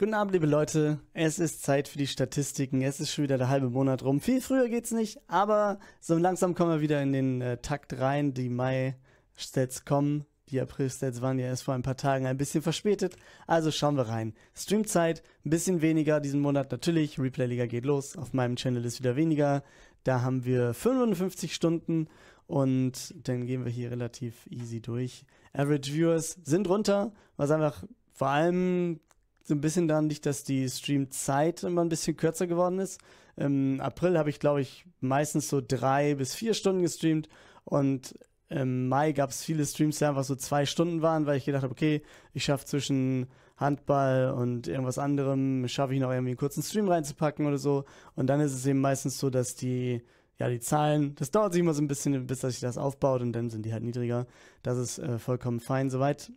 Guten Abend, liebe Leute. Es ist Zeit für die Statistiken. Es ist schon wieder der halbe Monat rum. Viel früher geht's nicht, aber so langsam kommen wir wieder in den äh, Takt rein. Die Mai-Stats kommen. Die April-Stats waren ja erst vor ein paar Tagen ein bisschen verspätet. Also schauen wir rein. Streamzeit, ein bisschen weniger diesen Monat natürlich. Replay-Liga geht los. Auf meinem Channel ist wieder weniger. Da haben wir 55 Stunden und dann gehen wir hier relativ easy durch. Average Viewers sind runter, was einfach vor allem so ein bisschen daran liegt, dass die Streamzeit immer ein bisschen kürzer geworden ist. Im April habe ich, glaube ich, meistens so drei bis vier Stunden gestreamt und im Mai gab es viele Streams, die einfach so zwei Stunden waren, weil ich gedacht habe, okay, ich schaffe zwischen Handball und irgendwas anderem, schaffe ich noch irgendwie einen kurzen Stream reinzupacken oder so. Und dann ist es eben meistens so, dass die, ja, die Zahlen, das dauert sich immer so ein bisschen, bis dass sich das aufbaut und dann sind die halt niedriger. Das ist äh, vollkommen fein soweit.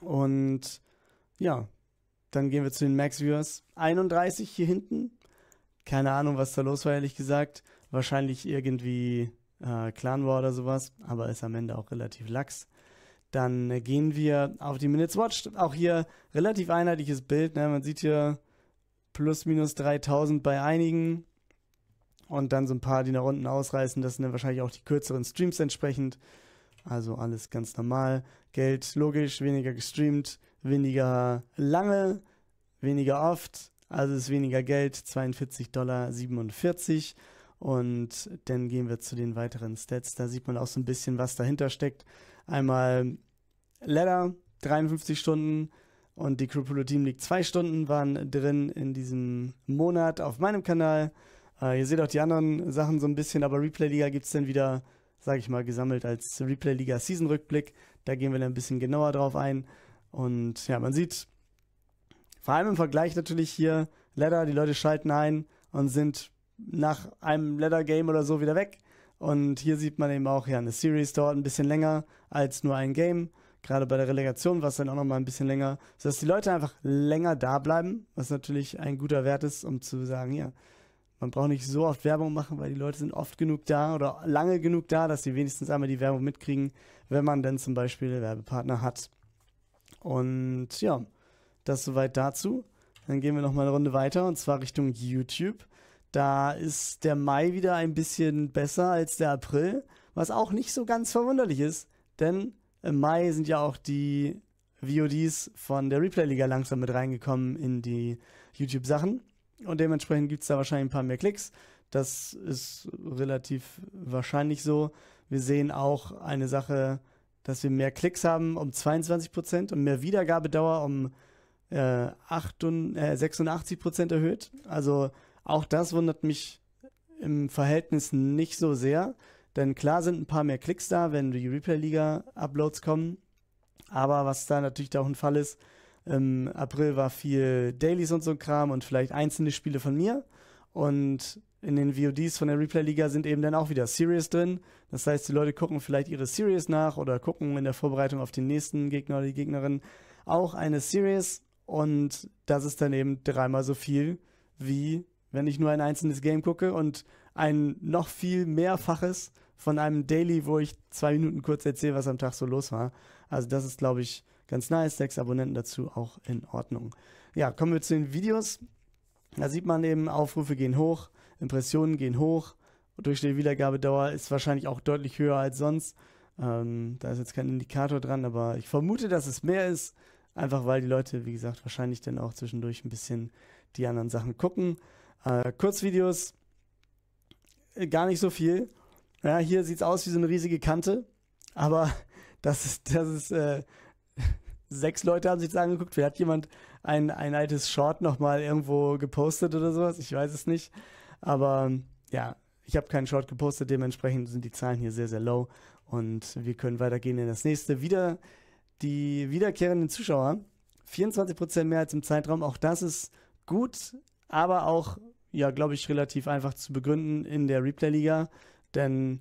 Und ja, dann gehen wir zu den Max Viewers. 31 hier hinten. Keine Ahnung, was da los war, ehrlich gesagt. Wahrscheinlich irgendwie äh, Clan War oder sowas, aber ist am Ende auch relativ lax. Dann gehen wir auf die Minutes Watch. Auch hier relativ einheitliches Bild. Ne? Man sieht hier plus minus 3000 bei einigen. Und dann so ein paar, die nach unten ausreißen. Das sind dann wahrscheinlich auch die kürzeren Streams entsprechend. Also alles ganz normal. Geld logisch, weniger gestreamt, weniger lange, weniger oft. Also ist weniger Geld, 42,47 Dollar. Und dann gehen wir zu den weiteren Stats. Da sieht man auch so ein bisschen, was dahinter steckt. Einmal Ladder, 53 Stunden und die Crew Team League 2 Stunden waren drin in diesem Monat auf meinem Kanal. Äh, ihr seht auch die anderen Sachen so ein bisschen, aber Replay Liga gibt es dann wieder sage ich mal, gesammelt als Replay-Liga-Season-Rückblick. Da gehen wir dann ein bisschen genauer drauf ein. Und ja, man sieht, vor allem im Vergleich natürlich hier, Ladder, die Leute schalten ein und sind nach einem Ladder-Game oder so wieder weg. Und hier sieht man eben auch, ja, eine Series dauert ein bisschen länger als nur ein Game. Gerade bei der Relegation war es dann auch nochmal ein bisschen länger, sodass die Leute einfach länger da bleiben, was natürlich ein guter Wert ist, um zu sagen, ja, man braucht nicht so oft Werbung machen, weil die Leute sind oft genug da oder lange genug da, dass sie wenigstens einmal die Werbung mitkriegen, wenn man denn zum Beispiel einen Werbepartner hat. Und ja, das soweit dazu. Dann gehen wir nochmal eine Runde weiter und zwar Richtung YouTube. Da ist der Mai wieder ein bisschen besser als der April, was auch nicht so ganz verwunderlich ist, denn im Mai sind ja auch die VODs von der Replay-Liga langsam mit reingekommen in die YouTube-Sachen. Und dementsprechend gibt es da wahrscheinlich ein paar mehr Klicks. Das ist relativ wahrscheinlich so. Wir sehen auch eine Sache, dass wir mehr Klicks haben um 22 Prozent und mehr Wiedergabedauer um äh, 86 äh, Prozent erhöht. Also auch das wundert mich im Verhältnis nicht so sehr. Denn klar sind ein paar mehr Klicks da, wenn die Replay-Liga-Uploads kommen. Aber was da natürlich auch ein Fall ist, im April war viel Dailies und so Kram und vielleicht einzelne Spiele von mir. Und in den VODs von der Replay-Liga sind eben dann auch wieder Series drin. Das heißt, die Leute gucken vielleicht ihre Series nach oder gucken in der Vorbereitung auf den nächsten Gegner oder die Gegnerin auch eine Series. Und das ist dann eben dreimal so viel, wie wenn ich nur ein einzelnes Game gucke und ein noch viel mehrfaches von einem Daily, wo ich zwei Minuten kurz erzähle, was am Tag so los war. Also das ist, glaube ich, ganz nice. Sechs Abonnenten dazu, auch in Ordnung. Ja, kommen wir zu den Videos. Da sieht man eben, Aufrufe gehen hoch, Impressionen gehen hoch. Durch die Wiedergabedauer ist wahrscheinlich auch deutlich höher als sonst. Ähm, da ist jetzt kein Indikator dran, aber ich vermute, dass es mehr ist. Einfach weil die Leute, wie gesagt, wahrscheinlich dann auch zwischendurch ein bisschen die anderen Sachen gucken. Äh, Kurzvideos, äh, gar nicht so viel. Ja, hier sieht es aus wie so eine riesige Kante, aber das ist, das ist äh, sechs Leute haben sich das angeguckt. Wer hat jemand ein, ein altes Short nochmal irgendwo gepostet oder sowas. Ich weiß es nicht. Aber ja, ich habe keinen Short gepostet. Dementsprechend sind die Zahlen hier sehr, sehr low. Und wir können weitergehen in das nächste. Wieder die wiederkehrenden Zuschauer. 24% mehr als im Zeitraum. Auch das ist gut, aber auch, ja, glaube ich, relativ einfach zu begründen in der Replay-Liga. Denn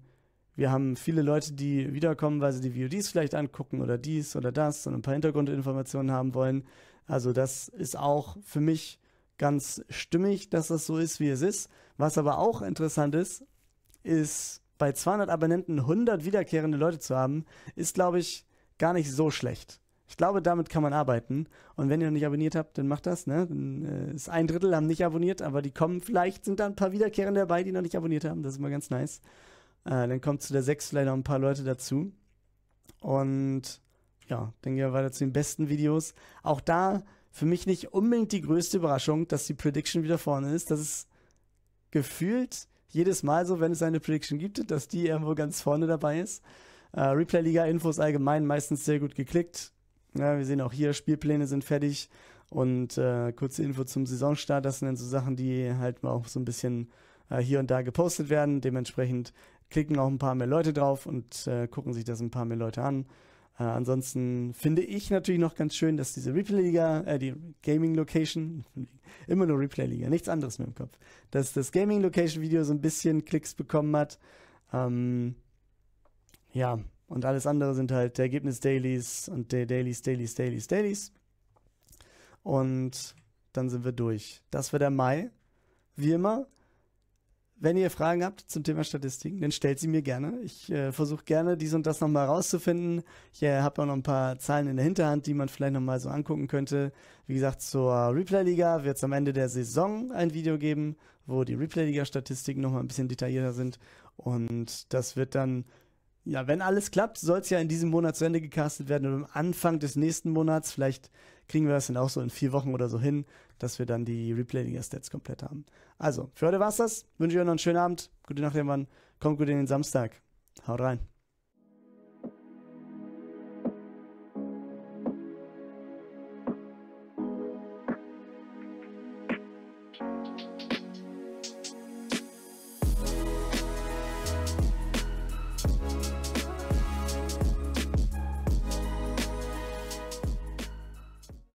wir haben viele Leute, die wiederkommen, weil sie die VODs vielleicht angucken oder dies oder das und ein paar Hintergrundinformationen haben wollen. Also das ist auch für mich ganz stimmig, dass das so ist, wie es ist. Was aber auch interessant ist, ist bei 200 Abonnenten 100 wiederkehrende Leute zu haben, ist, glaube ich, gar nicht so schlecht. Ich glaube, damit kann man arbeiten. Und wenn ihr noch nicht abonniert habt, dann macht das. Ne? Dann äh, ist ein Drittel haben nicht abonniert, aber die kommen vielleicht, sind da ein paar Wiederkehrende dabei, die noch nicht abonniert haben. Das ist immer ganz nice. Äh, dann kommt zu der sechs leider ein paar Leute dazu. Und ja, dann gehen wir weiter zu den besten Videos. Auch da für mich nicht unbedingt die größte Überraschung, dass die Prediction wieder vorne ist. Das ist gefühlt jedes Mal so, wenn es eine Prediction gibt, dass die irgendwo ganz vorne dabei ist. Äh, Replay-Liga-Infos allgemein meistens sehr gut geklickt. Ja, wir sehen auch hier, Spielpläne sind fertig und äh, kurze Info zum Saisonstart. Das sind dann so Sachen, die halt mal auch so ein bisschen äh, hier und da gepostet werden. Dementsprechend klicken auch ein paar mehr Leute drauf und äh, gucken sich das ein paar mehr Leute an. Äh, ansonsten finde ich natürlich noch ganz schön, dass diese Replay-Liga, äh, die Gaming-Location, immer nur Replay-Liga, nichts anderes mehr im Kopf, dass das Gaming-Location-Video so ein bisschen Klicks bekommen hat. Ähm, ja, und alles andere sind halt der Ergebnis-Dailies und der Dailies, Dailies, Dailies, Dailies. Und dann sind wir durch. Das war der Mai. Wie immer, wenn ihr Fragen habt zum Thema Statistiken, dann stellt sie mir gerne. Ich äh, versuche gerne, dies und das nochmal rauszufinden. Ich äh, habe auch noch ein paar Zahlen in der Hinterhand, die man vielleicht nochmal so angucken könnte. Wie gesagt, zur Replay-Liga wird es am Ende der Saison ein Video geben, wo die Replay-Liga-Statistiken nochmal ein bisschen detaillierter sind. Und das wird dann ja, wenn alles klappt, soll es ja in diesem Monat zu Ende gecastet werden und am Anfang des nächsten Monats, vielleicht kriegen wir das dann auch so in vier Wochen oder so hin, dass wir dann die Replay-Liga-Stats komplett haben. Also, für heute war es das. Wünsche euch noch einen schönen Abend. Gute Nacht, irgendwann. Kommt gut in den Samstag. Haut rein.